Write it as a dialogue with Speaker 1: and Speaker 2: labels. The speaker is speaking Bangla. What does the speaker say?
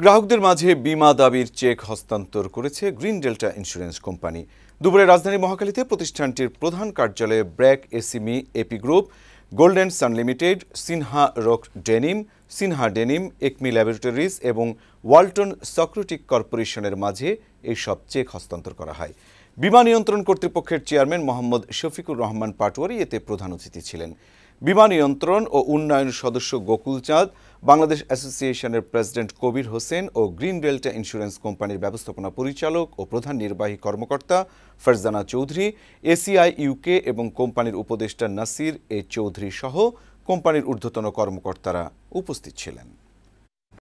Speaker 1: গ্রাহকদের মাঝে বিমা দাবির চেক হস্তান্তর করেছে গ্রিন ডেল্টা ইন্স্যুরেন্স কোম্পানি দুপুরে রাজধানী মহাকালীতে প্রতিষ্ঠানটির প্রধান কার্যালয়ে ব্র্যাক এসিমি এপি group Golden Sun limited Sinha Rock Denim Sinha Denim Acme laboratories এবং ওয়ালটন সক্রুটিক কর্পোরেশনের মাঝে এইসব চেক হস্তান্তর করা হয় বিমা নিয়ন্ত্রণ কর্তৃপক্ষের চেয়ারম্যান মোহাম্মদ শফিকুর রহমান পাটোয়ারি এতে প্রধান অতিথি ছিলেন বিমা নিয়ন্ত্রণ ও উন্নয়ন সদস্য গোকুল চাঁদ বাংলাদেশ অ্যাসোসিয়েশনের প্রেসিডেন্ট কবির হোসেন ও গ্রিন ডেল্টা ইন্স্যুরেন্স কোম্পানির ব্যবস্থাপনা পরিচালক ও প্রধান নির্বাহী কর্মকর্তা ফারজানা চৌধুরী এসিআই ইউকে এবং কোম্পানির উপদেষ্টা নাসির এ চৌধুরী সহ কোম্পানির ঊর্ধ্বতন কর্মকর্তারা উপস্থিত ছিলেন